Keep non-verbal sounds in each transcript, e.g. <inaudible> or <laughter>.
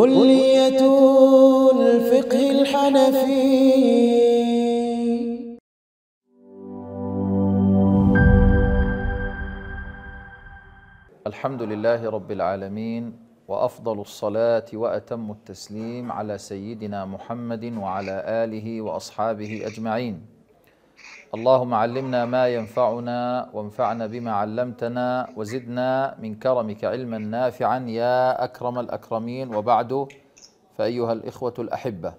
كلية الفقه الحنفي الحمد لله رب العالمين وافضل الصلاه واتم التسليم على سيدنا محمد وعلى اله واصحابه اجمعين اللهم علمنا ما ينفعنا وانفعنا بما علمتنا وزدنا من كرمك علما نافعا يا اكرم الاكرمين وبعد فايها الاخوه الاحبه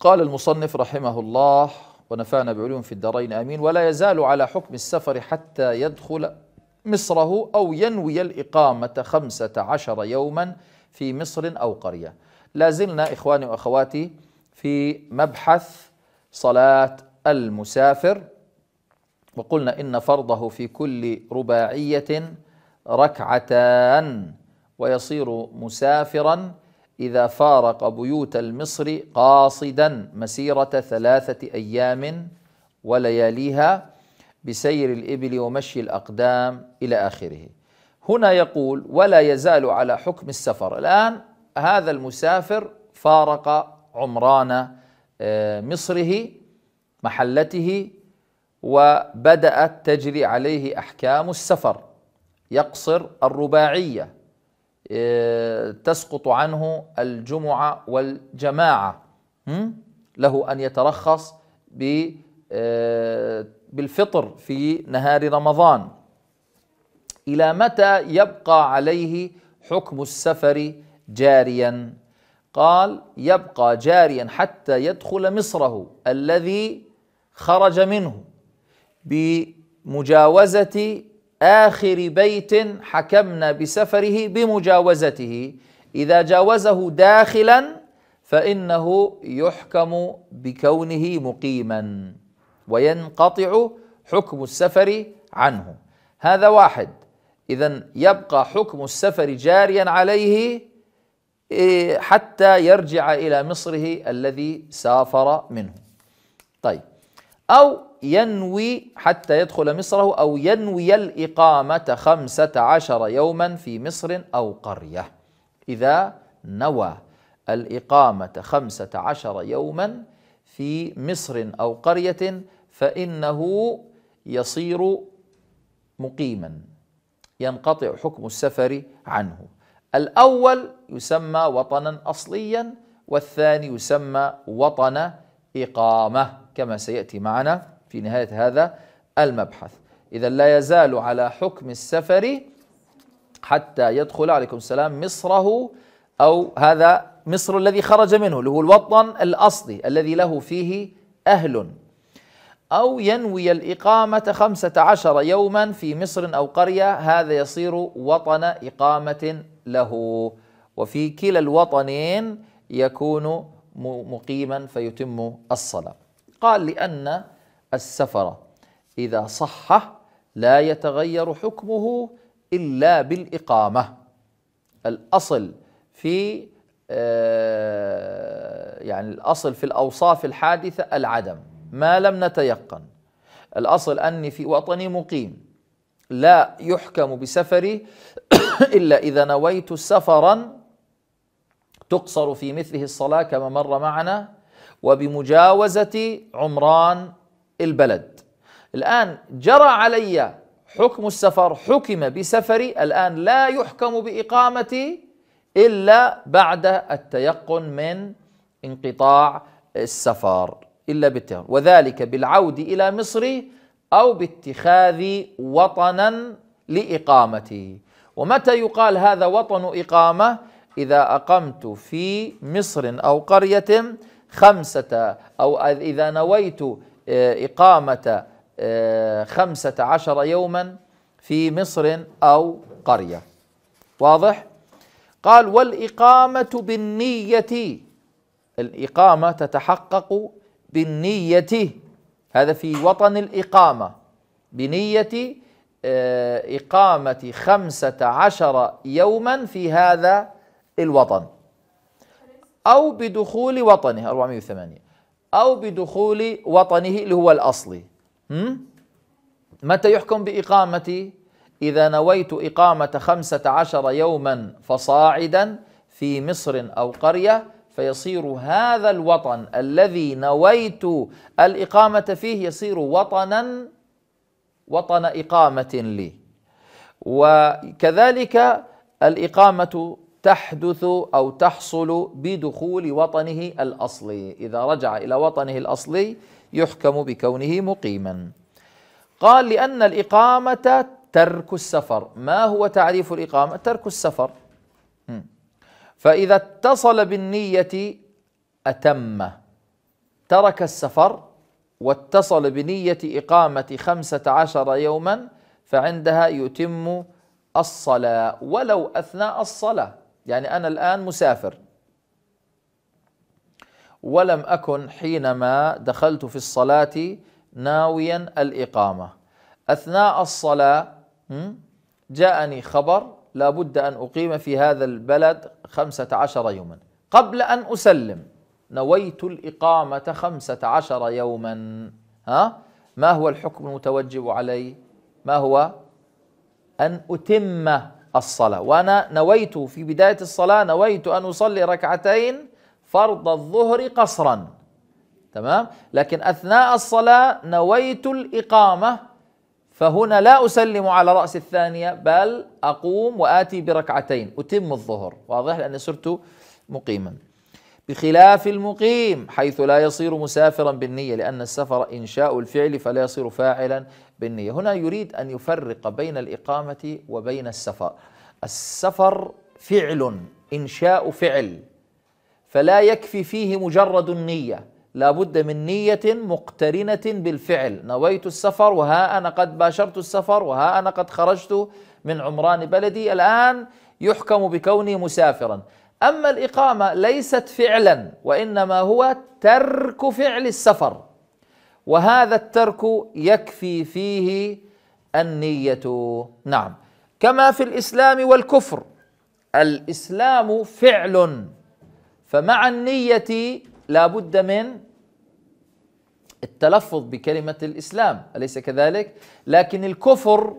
قال المصنف رحمه الله ونفعنا بعلوم في الدارين امين ولا يزال على حكم السفر حتى يدخل مصره او ينوي الاقامه خمسه عشر يوما في مصر او قريه لا زلنا اخواني واخواتي في مبحث صلاة المسافر وقلنا إن فرضه في كل رباعية ركعتان ويصير مسافرا إذا فارق بيوت المصر قاصدا مسيرة ثلاثة أيام ولياليها بسير الإبل ومشي الأقدام إلى آخره هنا يقول ولا يزال على حكم السفر الآن هذا المسافر فارق عمران آه، مصره محلته وبدأت تجري عليه أحكام السفر يقصر الرباعية آه، تسقط عنه الجمعة والجماعة له أن يترخص آه، بالفطر في نهار رمضان إلى متى يبقى عليه حكم السفر جاريا قال يبقى جاريا حتى يدخل مصره الذي خرج منه بمجاوزة آخر بيت حكمنا بسفره بمجاوزته إذا جاوزه داخلا فإنه يحكم بكونه مقيما وينقطع حكم السفر عنه هذا واحد إذا يبقى حكم السفر جاريا عليه إيه، حتى يرجع إلى مصره الذي سافر منه طيب أو ينوي حتى يدخل مصره أو ينوي الإقامة خمسة عشر يوما في مصر أو قرية إذا نوى الإقامة خمسة عشر يوما في مصر أو قرية فإنه يصير مقيما ينقطع حكم السفر عنه الأول يسمى وطنا أصليا والثاني يسمى وطن إقامة كما سيأتي معنا في نهاية هذا المبحث إذا لا يزال على حكم السفر حتى يدخل عليكم السلام مصره أو هذا مصر الذي خرج منه اللي هو الوطن الأصلي الذي له فيه أهل أو ينوي الإقامة خمسة عشر يوما في مصر أو قرية هذا يصير وطن إقامة له وفي كلا الوطنين يكون مقيما فيتم الصلاة قال لأن السفر إذا صح لا يتغير حكمه إلا بالإقامة الأصل في آه، يعني الأصل في الأوصاف الحادثة العدم ما لم نتيقن الأصل أني في وطني مقيم لا يحكم بسفري <coughs> إلا إذا نويت سفرا تقصر في مثله الصلاة كما مر معنا وبمجاوزة عمران البلد الآن جرى علي حكم السفر حكم بسفري الآن لا يحكم بإقامتي إلا بعد التيقن من انقطاع السفر إلا بالتهرب وذلك بالعود إلى مصر أو باتخاذ وطنا لإقامته ومتى يقال هذا وطن إقامة إذا أقمت في مصر أو قرية خمسة أو إذا نويت آه، إقامة آه، خمسة عشر يوما في مصر أو قرية واضح؟ قال والإقامة بالنية الإقامة تتحقق بالنية هذا في وطن الإقامة بنية آه، إقامة خمسة عشر يوما في هذا الوطن أو بدخول وطنه 408 أو بدخول وطنه اللي هو الأصلي متى يحكم بإقامتي إذا نويت إقامة خمسة عشر يوما فصاعدا في مصر أو قرية فيصير هذا الوطن الذي نويت الإقامة فيه يصير وطنا وطن إقامة لي وكذلك الإقامة تحدث أو تحصل بدخول وطنه الأصلي إذا رجع إلى وطنه الأصلي يحكم بكونه مقيما قال لأن الإقامة ترك السفر ما هو تعريف الإقامة؟ ترك السفر فإذا اتصل بالنية أتم ترك السفر واتصل بنية إقامة خمسة عشر يوما فعندها يتم الصلاة ولو أثناء الصلاة يعني أنا الآن مسافر ولم أكن حينما دخلت في الصلاة ناويا الإقامة أثناء الصلاة جاءني خبر لابد أن أقيم في هذا البلد خمسة عشر يوما قبل أن أسلم نويت الإقامة خمسة عشر يوما ها ما هو الحكم المتوجب علي ما هو أن أتم الصلاة وأنا نويت في بداية الصلاة نويت أن أصلي ركعتين فرض الظهر قصرا تمام لكن أثناء الصلاة نويت الإقامة فهنا لا أسلم على رأس الثانية بل أقوم وآتي بركعتين أتم الظهر واضح لأني صرت مقيما بخلاف المقيم حيث لا يصير مسافرا بالنية لأن السفر إنشاء الفعل فلا يصير فاعلا بالنية هنا يريد أن يفرق بين الإقامة وبين السفر السفر فعل إنشاء فعل فلا يكفي فيه مجرد النية لابد من نية مقترنة بالفعل نويت السفر وها أنا قد باشرت السفر وها أنا قد خرجت من عمران بلدي الآن يحكم بكوني مسافرا أما الإقامة ليست فعلا وإنما هو ترك فعل السفر وهذا الترك يكفي فيه النية نعم كما في الإسلام والكفر الإسلام فعل فمع النية لابد من التلفظ بكلمة الإسلام أليس كذلك؟ لكن الكفر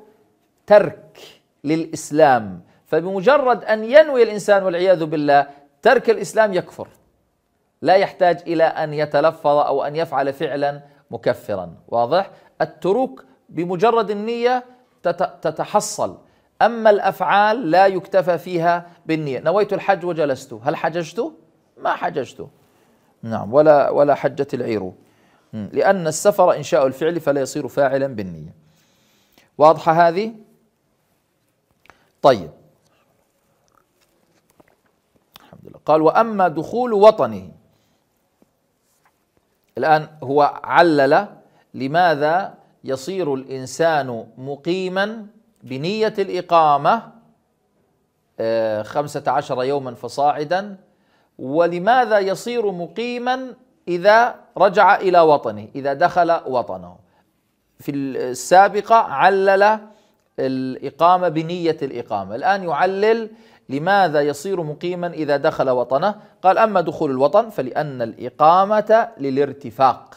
ترك للإسلام فبمجرد أن ينوي الإنسان والعياذ بالله ترك الإسلام يكفر لا يحتاج إلى أن يتلفظ أو أن يفعل فعلا مكفرا واضح؟ التروك بمجرد النية تتحصل أما الأفعال لا يكتفى فيها بالنية نويت الحج وجلست هل حججت؟ ما حججت نعم ولا ولا حجة العير لأن السفر إنشاء الفعل فلا يصير فاعلا بالنية واضحة هذه؟ طيب الحمد لله قال وأما دخول وطنه الآن هو علل لماذا يصير الإنسان مقيما بنية الإقامة آه، خمسة عشر يوما فصاعدا ولماذا يصير مقيما إذا رجع إلى وطنه إذا دخل وطنه في السابقة علل الإقامة بنية الإقامة الآن يعلل لماذا يصير مقيما إذا دخل وطنه قال أما دخول الوطن فلأن الإقامة للارتفاق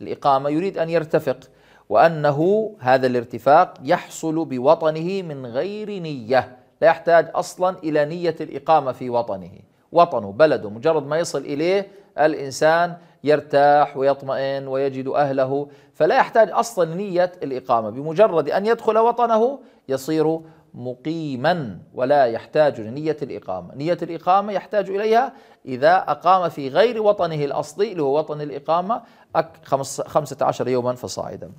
الإقامة يريد أن يرتفق وأنه هذا الارتفاق يحصل بوطنه من غير نية لا يحتاج أصلا إلى نية الإقامة في وطنه وطنه بلده مجرد ما يصل إليه الإنسان يرتاح ويطمئن ويجد أهله فلا يحتاج أصلا نية الإقامة بمجرد أن يدخل وطنه يصير مقيما ولا يحتاج لنية الإقامة نية الإقامة يحتاج إليها إذا أقام في غير وطنه الأصلي اللي هو وطن الإقامة 15 يوما فصاعدا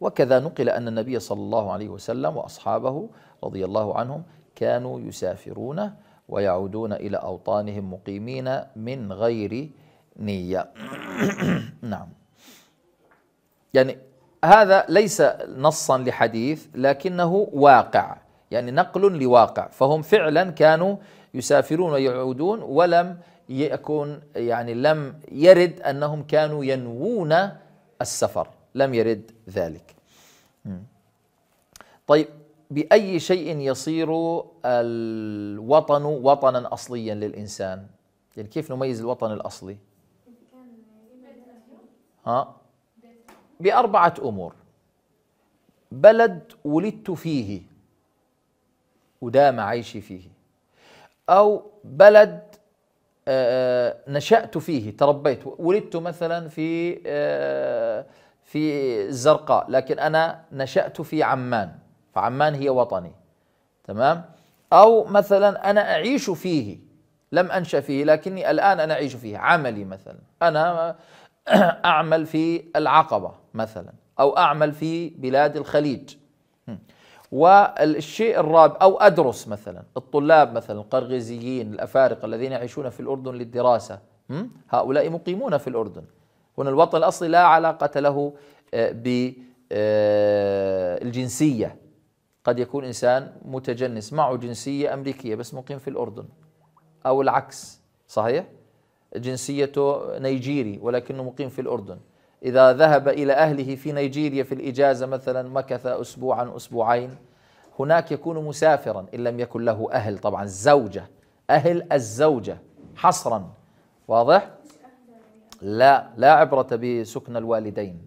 وكذا نقل أن النبي صلى الله عليه وسلم وأصحابه رضي الله عنهم كانوا يسافرون ويعودون إلى أوطانهم مقيمين من غير نية <clears throat> نعم يعني هذا ليس نصا لحديث لكنه واقع يعني نقل لواقع فهم فعلا كانوا يسافرون ويعودون ولم يكون يعني لم يرد انهم كانوا ينوون السفر لم يرد ذلك طيب باي شيء يصير الوطن وطنا اصليا للانسان يعني كيف نميز الوطن الاصلي ها باربعه امور بلد ولدت فيه ودام عيشي فيه او بلد آه، آه، نشأت فيه تربيت ولدت مثلا في آه، في الزرقاء لكن أنا نشأت في عمان فعمان هي وطني تمام أو مثلا أنا أعيش فيه لم أنشأ فيه لكني الآن أنا أعيش فيه عملي مثلا أنا <clears throat> أعمل في العقبة مثلا أو أعمل في بلاد الخليج والشيء الرابع أو أدرس مثلا الطلاب مثلا القرغيزيين الأفارقة الذين يعيشون في الأردن للدراسة هؤلاء مقيمون في الأردن هنا الوطن الأصلي لا علاقة له آه، بالجنسية آه، قد يكون إنسان متجنس معه جنسية أمريكية بس مقيم في الأردن أو العكس صحيح؟ جنسيته نيجيري ولكنه مقيم في الأردن إذا ذهب إلى أهله في نيجيريا في الإجازة مثلا مكث أسبوعا أسبوعين هناك يكون مسافرا إن لم يكن له أهل طبعا زوجة أهل الزوجة حصرا واضح؟ لا لا عبرة بسكن الوالدين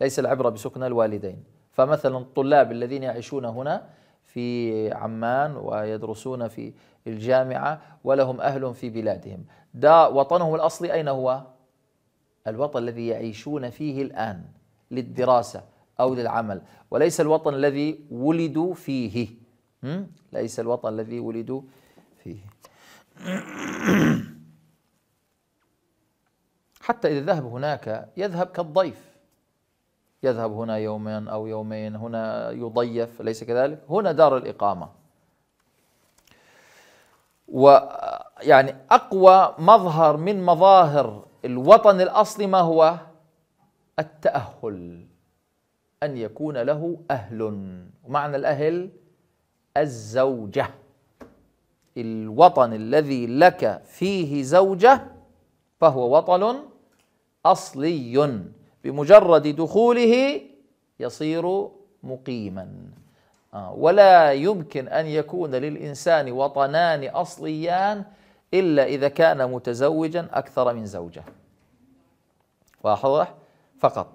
ليس العبرة بسكن الوالدين فمثلا الطلاب الذين يعيشون هنا في عمان ويدرسون في الجامعة ولهم أهل في بلادهم دا وطنهم الأصلي أين هو؟ الوطن الذي يعيشون فيه الآن للدراسة أو للعمل وليس الوطن الذي ولدوا فيه ليس الوطن الذي ولدوا فيه <coughs> حتى إذا ذهب هناك يذهب كالضيف يذهب هنا يوما أو يومين هنا يضيف ليس كذلك هنا دار الإقامة ويعني أقوى مظهر من مظاهر الوطن الأصلي ما هو التأهل أن يكون له أهل ومعنى الأهل الزوجة الوطن الذي لك فيه زوجة فهو وطن أصلي بمجرد دخوله يصير مقيما آه، ولا يمكن أن يكون للإنسان وطنان أصليان إلا إذا كان متزوجا أكثر من زوجة واضح فقط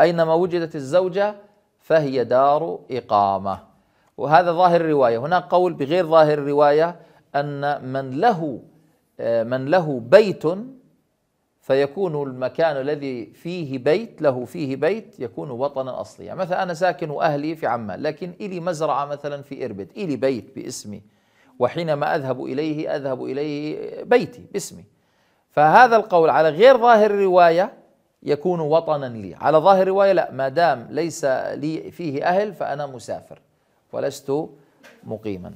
أينما وجدت الزوجة فهي دار إقامة وهذا ظاهر الرواية هناك قول بغير ظاهر الرواية أن من له آه، من له بيت فيكون المكان الذي فيه بيت له فيه بيت يكون وطنا اصليا، يعني مثلا انا ساكن واهلي في عمان، لكن الي مزرعه مثلا في اربد، الي بيت باسمي، وحينما اذهب اليه اذهب اليه بيتي باسمي. فهذا القول على غير ظاهر الروايه يكون وطنا لي، على ظاهر الروايه لا، ما دام ليس لي فيه اهل فانا مسافر ولست مقيما.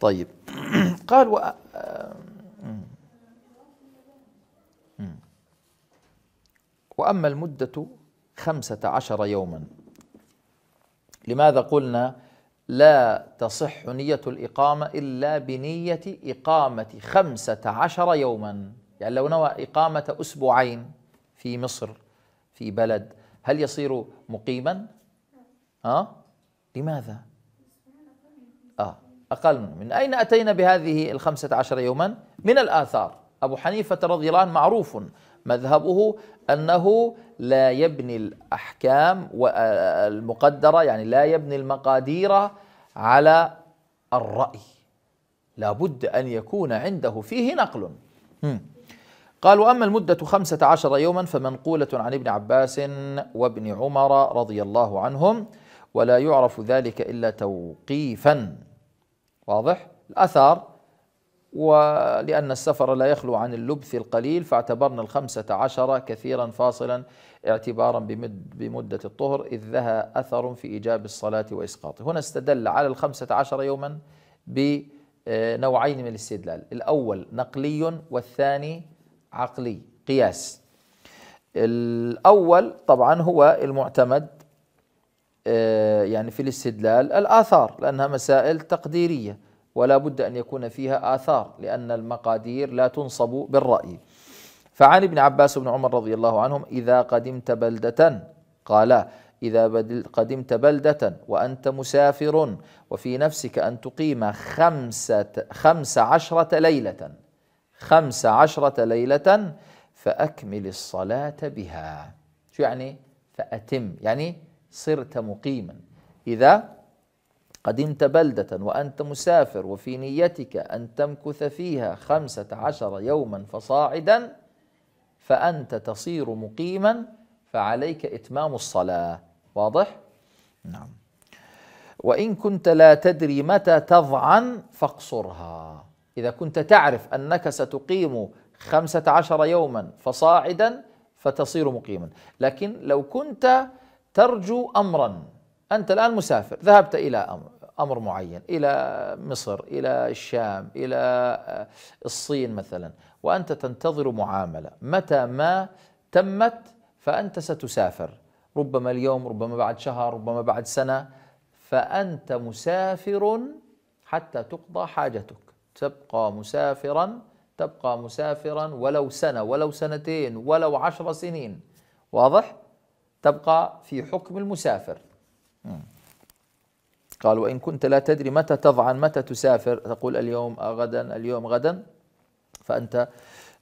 طيب <clears throat> قال و آه، وأما المدة خمسة عشر يوما لماذا قلنا لا تصح نية الإقامة إلا بنية إقامة خمسة عشر يوما يعني لو نوى إقامة أسبوعين في مصر في بلد هل يصير مقيما؟ أه؟ لماذا؟ آه أقل من أين أتينا بهذه الخمسة عشر يوما؟ من الآثار أبو حنيفة رضي الله عنه معروف مذهبه أنه لا يبني الأحكام المقدرة يعني لا يبني المقادير على الرأي لابد أن يكون عنده فيه نقل قال وأما المدة خمسة عشر يوما فمنقولة عن ابن عباس وابن عمر رضي الله عنهم ولا يعرف ذلك إلا توقيفا واضح الأثار ولأن السفر لا يخلو عن اللبث القليل فاعتبرنا الخمسة عشر كثيرا فاصلا اعتبارا بمدة الطهر إذ لها أثر في إيجاب الصلاة وإسقاطه هنا استدل على الخمسة عشر يوما بنوعين من الاستدلال الأول نقلي والثاني عقلي قياس الأول طبعا هو المعتمد آه، يعني في الاستدلال الآثار لأنها مسائل تقديرية ولا بد أن يكون فيها آثار لأن المقادير لا تنصب بالرأي فعن ابن عباس بن عمر رضي الله عنهم إذا قدمت بلدة قال إذا قدمت بلدة وأنت مسافر وفي نفسك أن تقيم خمسة, خمس عشرة ليلة خمس عشرة ليلة فأكمل الصلاة بها شو يعني فأتم يعني صرت مقيما إذا قدمت بلدة وأنت مسافر وفي نيتك أن تمكث فيها خمسة عشر يوما فصاعدا فأنت تصير مقيما فعليك إتمام الصلاة واضح؟ نعم وإن كنت لا تدري متى تضعن فاقصرها إذا كنت تعرف أنك ستقيم خمسة عشر يوما فصاعدا فتصير مقيما لكن لو كنت ترجو أمرا أنت الآن مسافر ذهبت إلى أمر معين إلى مصر إلى الشام إلى آه، الصين مثلا وأنت تنتظر معاملة متى ما تمت فأنت ستسافر ربما اليوم ربما بعد شهر ربما بعد سنة فأنت مسافر حتى تقضى حاجتك تبقى مسافرا تبقى مسافرا ولو سنة ولو سنتين ولو عشر سنين واضح؟ تبقى في حكم المسافر قال وإن كنت لا تدري متى تضعن متى تسافر تقول اليوم غدا اليوم غدا فأنت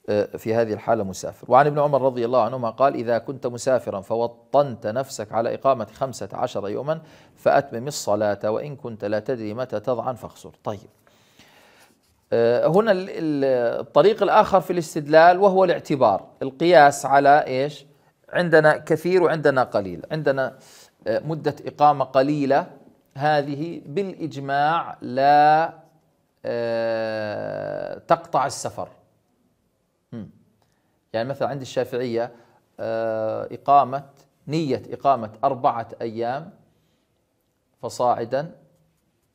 آه، في هذه الحالة مسافر وعن ابن عمر رضي الله عنهما قال إذا كنت مسافرا فوطنت نفسك على إقامة خمسة عشر يوما فأتمم الصلاة وإن كنت لا تدري متى تضعن فاخسر طيب آه، هنا الطريق الآخر في الاستدلال وهو الاعتبار القياس على إيش عندنا كثير وعندنا قليل عندنا آه، مدة إقامة قليلة هذه بالإجماع لا آه، تقطع السفر يعني مثلا عند الشافعية آه، إقامة نية إقامة أربعة أيام فصاعدا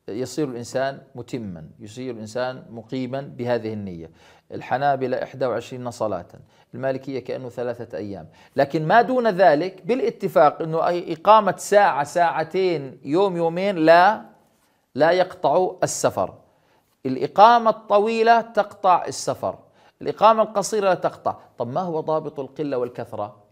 يصير الإنسان متما يصير الإنسان مقيما بهذه النية الحنابلة 21 صلاة المالكية كأنه ثلاثة أيام لكن ما دون ذلك بالاتفاق أنه إقامة ساعة ساعتين يوم يومين لا لا يقطع السفر الإقامة الطويلة تقطع السفر الإقامة القصيرة لا تقطع طب ما هو ضابط القلة والكثرة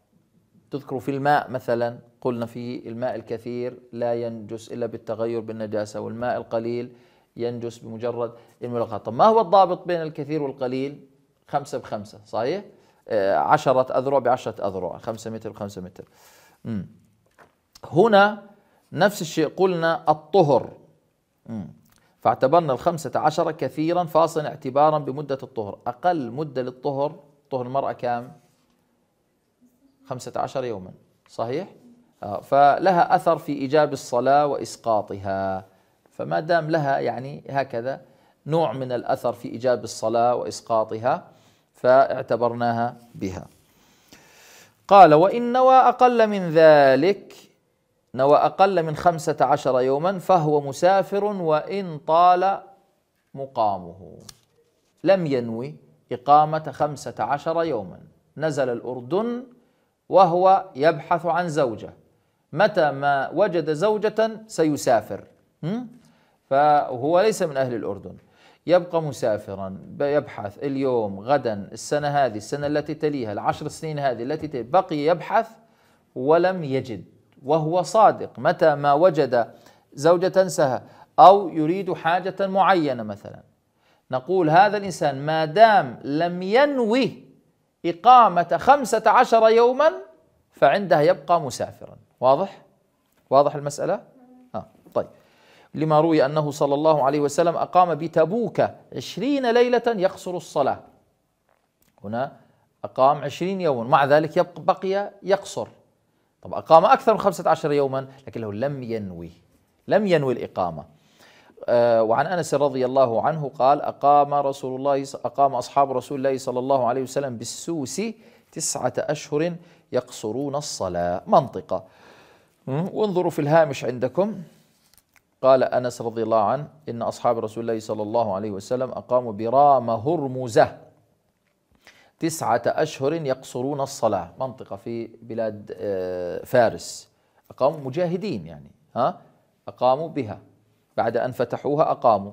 تذكر في الماء مثلا قلنا في الماء الكثير لا ينجس إلا بالتغير بالنجاسة والماء القليل ينجس بمجرد الملاقاة طب ما هو الضابط بين الكثير والقليل خمسة بخمسة صحيح آه، عشرة أذرع بعشرة أذرع خمسة متر بخمسة متر مم. هنا نفس الشيء قلنا الطهر مم. فاعتبرنا الخمسة عشر كثيرا فاصلا اعتبارا بمدة الطهر أقل مدة للطهر طهر المرأة كام 15 يوما صحيح؟ آه، فلها أثر في إيجاب الصلاة وإسقاطها فما دام لها يعني هكذا نوع من الأثر في إيجاب الصلاة وإسقاطها فاعتبرناها بها قال وإن نوى أقل من ذلك نوى أقل من خمسة عشر يوما فهو مسافر وإن طال مقامه لم ينوي إقامة خمسة عشر يوما نزل الأردن وهو يبحث عن زوجة متى ما وجد زوجة سيسافر فهو ليس من أهل الأردن يبقى مسافرا يبحث اليوم غدا السنة هذه السنة التي تليها العشر سنين هذه التي تليها بقي يبحث ولم يجد وهو صادق متى ما وجد زوجة سهى أو يريد حاجة معينة مثلا نقول هذا الإنسان ما دام لم ينوي إقامة خمسة عشر يوما فعندها يبقى مسافرا واضح؟ واضح المسألة؟ آه طيب لما روي أنه صلى الله عليه وسلم أقام بتبوك عشرين ليلة يقصر الصلاة هنا أقام عشرين يوما مع ذلك بقي يقصر طب أقام أكثر من خمسة عشر يوما لكنه لم ينوي لم ينوي الإقامة آه، وعن انس رضي الله عنه قال اقام رسول الله اقام اصحاب رسول الله صلى الله عليه وسلم بالسوس تسعه اشهر يقصرون الصلاه منطقه وانظروا في الهامش عندكم قال انس رضي الله عنه ان اصحاب رسول الله صلى الله عليه وسلم اقاموا برام هرمزه تسعه اشهر يقصرون الصلاه منطقه في بلاد آه، فارس اقاموا مجاهدين يعني ها اقاموا بها بعد أن فتحوها أقاموا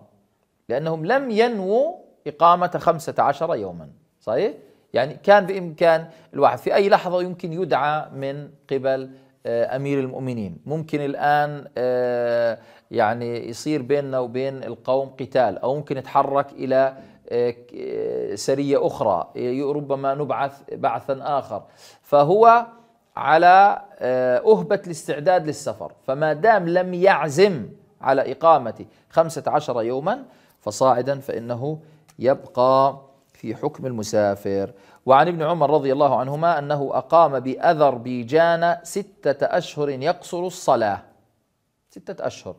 لأنهم لم ينووا إقامة خمسة عشر يوما صحيح؟ يعني كان بإمكان الواحد في أي لحظة يمكن يدعى من قبل آه، امير المؤمنين ممكن الان آه، يعني يصير بيننا وبين القوم قتال او ممكن يتحرك الى آه، سريه اخرى ربما نبعث بعثا اخر فهو على اهبه الاستعداد للسفر فما دام لم يعزم على إقامة خمسة عشر يوما فصاعدا فإنه يبقى في حكم المسافر وعن ابن عمر رضي الله عنهما أنه أقام بأذربيجان ستة أشهر يقصر الصلاة ستة أشهر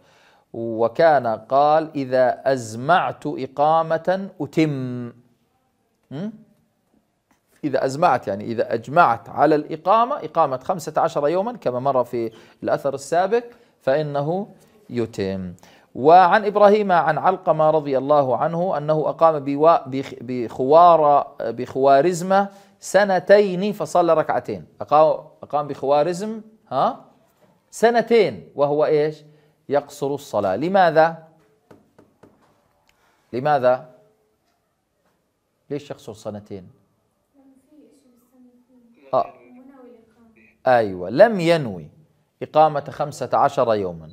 وكان قال إذا أزمعت إقامة أتم إذا أزمعت يعني إذا أجمعت على الإقامة إقامة خمسة عشر يوما كما مر في الأثر السابق فإنه يتم وعن ابراهيم عن علقمه رضي الله عنه انه اقام بخوار بخوارزمه سنتين فصلى ركعتين اقام بخوارزم ها سنتين وهو ايش؟ يقصر الصلاه لماذا؟ لماذا؟ ليش يقصر سنتين؟ آه. ايوه لم ينوي اقامه خمسة عشر يوما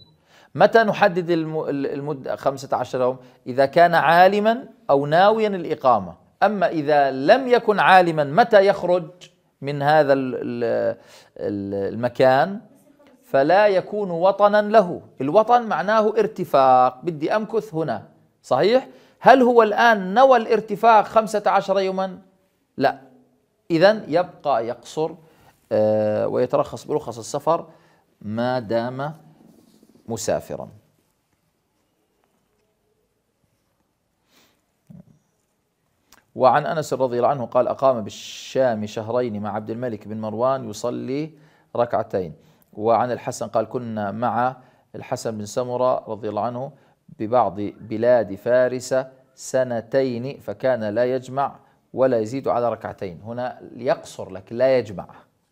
متى نحدد المدة 15 يوم إذا كان عالما أو ناويا الإقامة أما إذا لم يكن عالما متى يخرج من هذا المكان فلا يكون وطنا له الوطن معناه ارتفاق بدي أمكث هنا صحيح؟ هل هو الآن نوى الارتفاق 15 يوما؟ لا إذا يبقى يقصر آه، ويترخص برخص السفر ما دام مسافرا وعن انس رضي الله عنه قال اقام بالشام شهرين مع عبد الملك بن مروان يصلي ركعتين وعن الحسن قال كنا مع الحسن بن سمره رضي الله عنه ببعض بلاد فارس سنتين فكان لا يجمع ولا يزيد على ركعتين هنا يقصر لك لا يجمع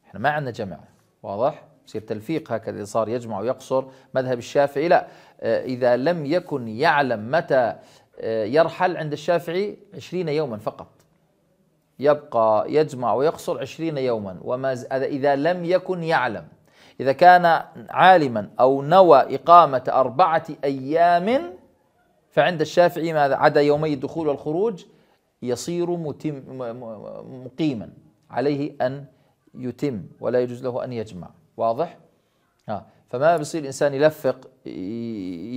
احنا ما عندنا جمع واضح يصير تلفيق هكذا صار يجمع ويقصر مذهب الشافعي لا آه، إذا لم يكن يعلم متى آه، يرحل عند الشافعي عشرين يوما فقط يبقى يجمع ويقصر عشرين يوما وما إذا لم يكن يعلم إذا كان عالما أو نوى إقامة أربعة أيام فعند الشافعي ماذا عدا يومي الدخول والخروج يصير متم مقيما عليه أن يتم ولا يجوز له أن يجمع واضح؟ آه. فما بصير الإنسان يلفق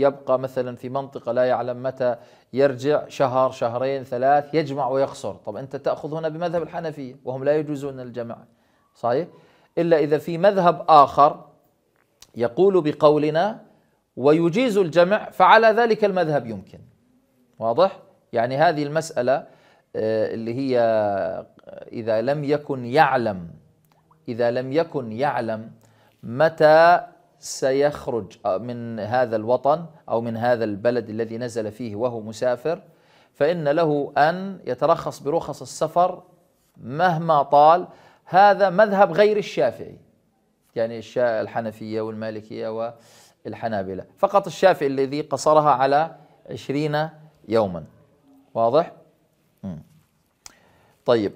يبقى مثلا في منطقة لا يعلم متى يرجع شهر شهرين ثلاث يجمع ويخسر طب أنت تأخذ هنا بمذهب الحنفية وهم لا يجوزون الجمع صحيح؟ إلا إذا في مذهب آخر يقول بقولنا ويجيز الجمع فعلى ذلك المذهب يمكن واضح؟ يعني هذه المسألة آه، اللي هي آه، إذا لم يكن يعلم إذا لم يكن يعلم متى سيخرج من هذا الوطن او من هذا البلد الذي نزل فيه وهو مسافر فان له ان يترخص برخص السفر مهما طال هذا مذهب غير الشافعي يعني الحنفيه والمالكيه والحنابله فقط الشافعي الذي قصرها على عشرين يوما واضح؟ طيب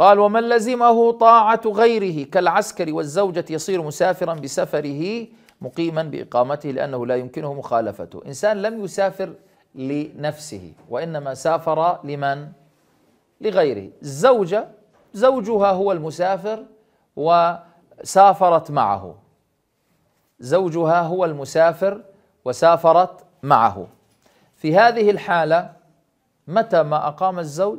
قال ومن لزمه طاعة غيره كالعسكر والزوجة يصير مسافرا بسفره مقيما بإقامته لأنه لا يمكنه مخالفته إنسان لم يسافر لنفسه وإنما سافر لمن؟ لغيره الزوجة زوجها هو المسافر وسافرت معه زوجها هو المسافر وسافرت معه في هذه الحالة متى ما أقام الزوج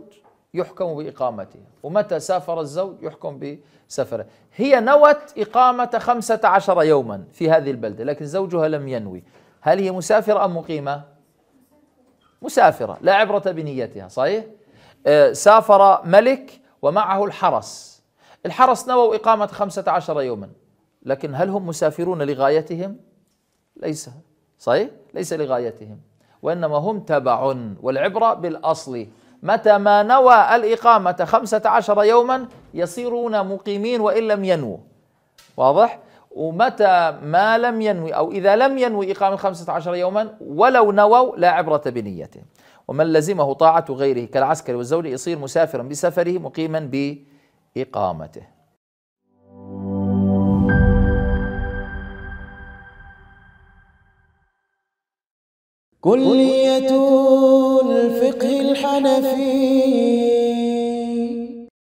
يحكم بإقامته ومتى سافر الزوج يحكم بسفره هي نوت إقامة خمسة عشر يوما في هذه البلدة لكن زوجها لم ينوي هل هي مسافرة أم مقيمة مسافرة لا عبرة بنيتها صحيح آه، سافر ملك ومعه الحرس الحرس نووا إقامة خمسة عشر يوما لكن هل هم مسافرون لغايتهم ليس صحيح ليس لغايتهم وإنما هم تبع والعبرة بالأصل متى ما نوى الإقامة خمسة عشر يوما يصيرون مقيمين وإن لم ينووا واضح؟ ومتى ما لم ينوي أو إذا لم ينوي إقامة خمسة عشر يوما ولو نووا لا عبرة بنيته ومن لزمه طاعة غيره كالعسكر والزوج يصير مسافرا بسفره مقيما بإقامته كلية الفقه الحنفي